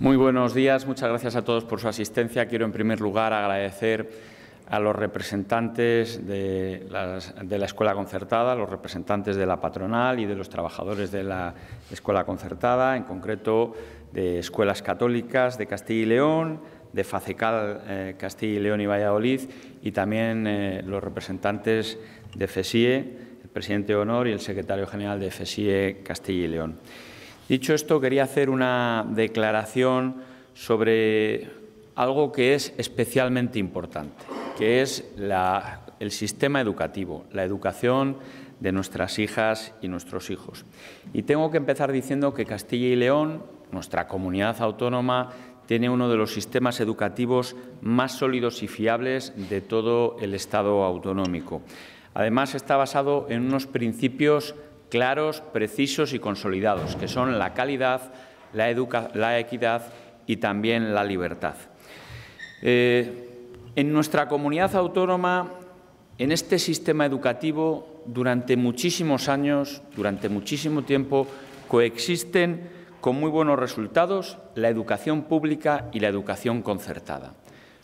Muy buenos días, muchas gracias a todos por su asistencia. Quiero en primer lugar agradecer a los representantes de, la escuela concertada, los representantes de la patronal y de los trabajadores de la escuela concertada, en concreto de escuelas católicas de Castilla y León, de Facecal eh, Castilla y León y Valladolid y también eh, los representantes de FESIE, el presidente de honor y el secretario general de FESIE Castilla y León. Dicho esto, quería hacer una declaración sobre algo que es especialmente importante, que es el sistema educativo, la educación de nuestras hijas y nuestros hijos. Y tengo que empezar diciendo que Castilla y León, nuestra comunidad autónoma, tiene uno de los sistemas educativos más sólidos y fiables de todo el Estado autonómico. Además, está basado en unos principios claros, precisos y consolidados, que son la calidad, la, equidad y también la libertad. Eh, en nuestra comunidad autónoma, en este sistema educativo, durante muchísimos años, durante muchísimo tiempo, coexisten con muy buenos resultados la educación pública y la educación concertada.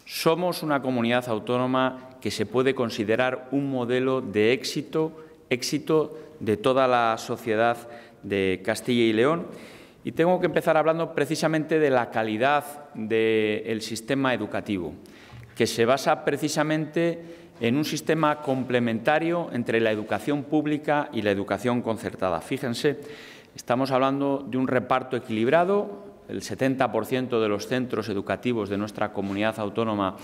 Somos una comunidad autónoma que se puede considerar un modelo de éxito éxito de toda la sociedad de Castilla y León. Y tengo que empezar hablando precisamente de la calidad del sistema educativo, que se basa precisamente en un sistema complementario entre la educación pública y la educación concertada. Fíjense, estamos hablando de un reparto equilibrado, el 70% de los centros educativos de nuestra comunidad autónoma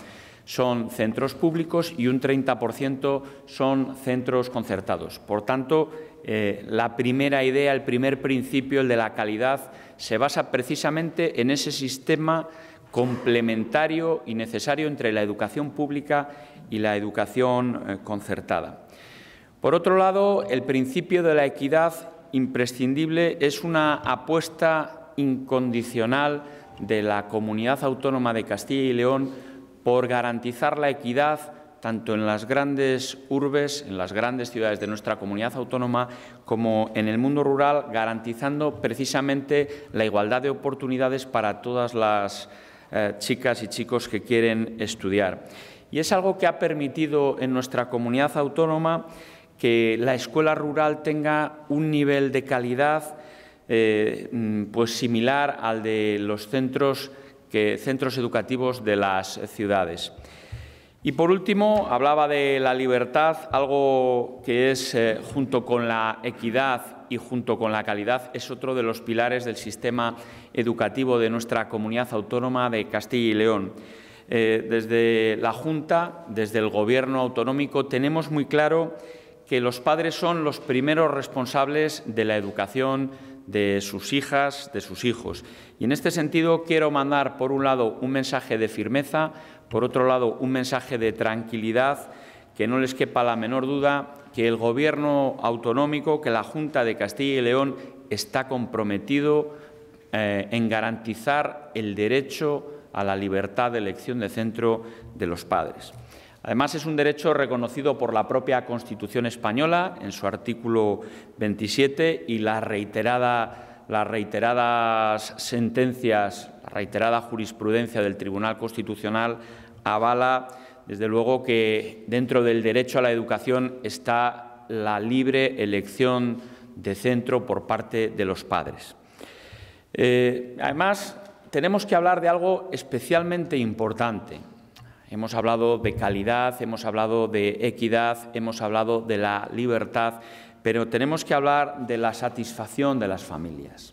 son centros públicos y un 30% son centros concertados. Por tanto, eh, la primera idea, el primer principio, el de la calidad, se basa precisamente en ese sistema complementario y necesario entre la educación pública y la educación eh, concertada. Por otro lado, el principio de la equidad imprescindible es una apuesta incondicional de la comunidad autónoma de Castilla y León por garantizar la equidad tanto en las grandes urbes, en las grandes ciudades de nuestra comunidad autónoma, como en el mundo rural, garantizando precisamente la igualdad de oportunidades para todas las eh, chicas y chicos que quieren estudiar. Y es algo que ha permitido en nuestra comunidad autónoma que la escuela rural tenga un nivel de calidad eh, mm, pues similar al de los centros que centros educativos de las ciudades. Y por último, hablaba de la libertad, algo que es, eh, junto con la equidad y junto con la calidad, es otro de los pilares del sistema educativo de nuestra comunidad autónoma de Castilla y León. Eh, desde la Junta, desde el Gobierno autonómico, tenemos muy claro que los padres son los primeros responsables de la educación de sus hijas, de sus hijos. Y en este sentido quiero mandar, por un lado, un mensaje de firmeza, por otro lado, un mensaje de tranquilidad, que no les quepa la menor duda que el Gobierno autonómico, que la Junta de Castilla y León está comprometido eh, en garantizar el derecho a la libertad de elección de centro de los padres. Además, es un derecho reconocido por la propia Constitución española en su artículo 27 y la reiterada, las reiteradas sentencias, la reiterada jurisprudencia del Tribunal Constitucional avala, desde luego, que dentro del derecho a la educación está la libre elección de centro por parte de los padres. Eh, además, tenemos que hablar de algo especialmente importante Hemos hablado de calidad, hemos hablado de equidad, hemos hablado de la libertad, pero tenemos que hablar de la satisfacción de las familias,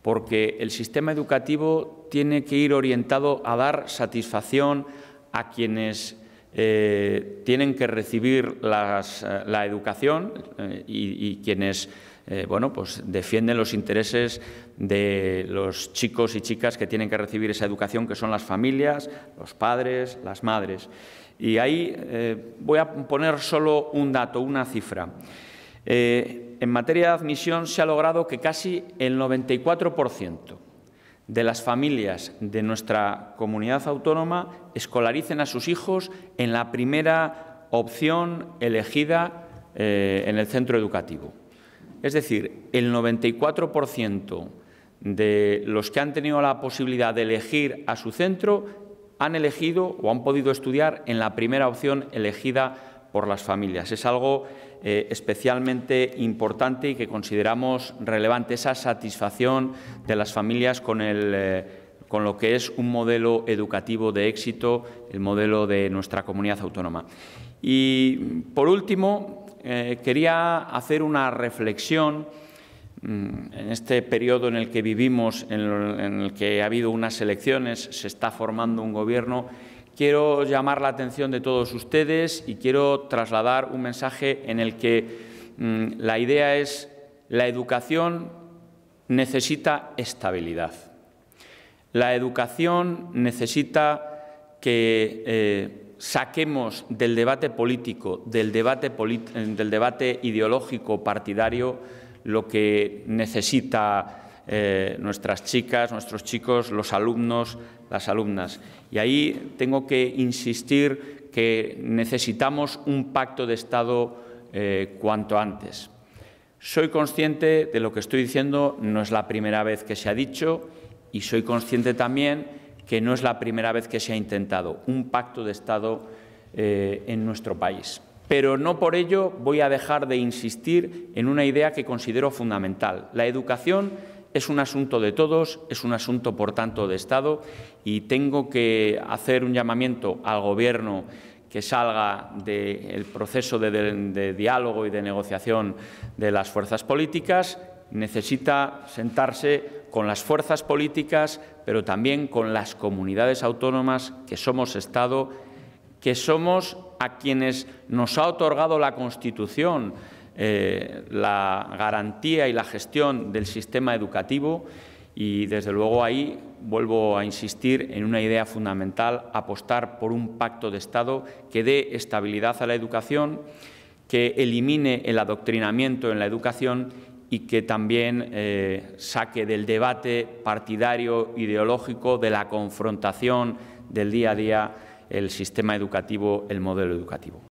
porque el sistema educativo tiene que ir orientado a dar satisfacción a quienes eh, tienen que recibir eh, la educación eh, y, y quienes eh, bueno, pues defienden los intereses de los chicos y chicas que tienen que recibir esa educación, que son las familias, los padres, las madres. Y ahí eh, voy a poner solo un dato, una cifra. Eh, en materia de admisión se ha logrado que casi el 94% de las familias de nuestra comunidad autónoma escolaricen a sus hijos en la primera opción elegida en el centro educativo. Es decir, el 94% de los que han tenido la posibilidad de elegir a su centro han elegido o han podido estudiar en la primera opción elegida por las familias. Es algo eh, especialmente importante y que consideramos relevante, esa satisfacción de las familias con eh, con lo que es un modelo educativo de éxito, el modelo de nuestra comunidad autónoma. Y, por último, eh, quería hacer una reflexión mm, en este periodo en el que vivimos, en, el, que ha habido unas elecciones, se está formando un gobierno. Quiero llamar la atención de todos ustedes y quiero trasladar un mensaje en el que mm, la idea es la educación necesita estabilidad. La educación necesita que eh, saquemos del debate político, del debate, eh, del debate ideológico partidario, lo que necesita eh, nuestras chicas, nuestros chicos, los alumnos, las alumnas. Y ahí tengo que insistir que necesitamos un pacto de Estado eh, cuanto antes. Soy consciente de lo que estoy diciendo, no es la primera vez que se ha dicho, y soy consciente también que no es la primera vez que se ha intentado un pacto de Estado eh, en nuestro país. Pero no por ello voy a dejar de insistir en una idea que considero fundamental. La educación es un asunto de todos, es un asunto, por tanto, de Estado y tengo que hacer un llamamiento al Gobierno que salga del proceso de, diálogo y de negociación de las fuerzas políticas, necesita sentarse con las fuerzas políticas, pero también con las comunidades autónomas que somos Estado, que somos a quienes nos ha otorgado la Constitución eh, la garantía y la gestión del sistema educativo y, desde luego, ahí vuelvo a insistir en una idea fundamental, apostar por un pacto de Estado que dé estabilidad a la educación, que elimine el adoctrinamiento en la educación y que también eh, saque del debate partidario, ideológico, de la confrontación del día a día el sistema educativo, el modelo educativo.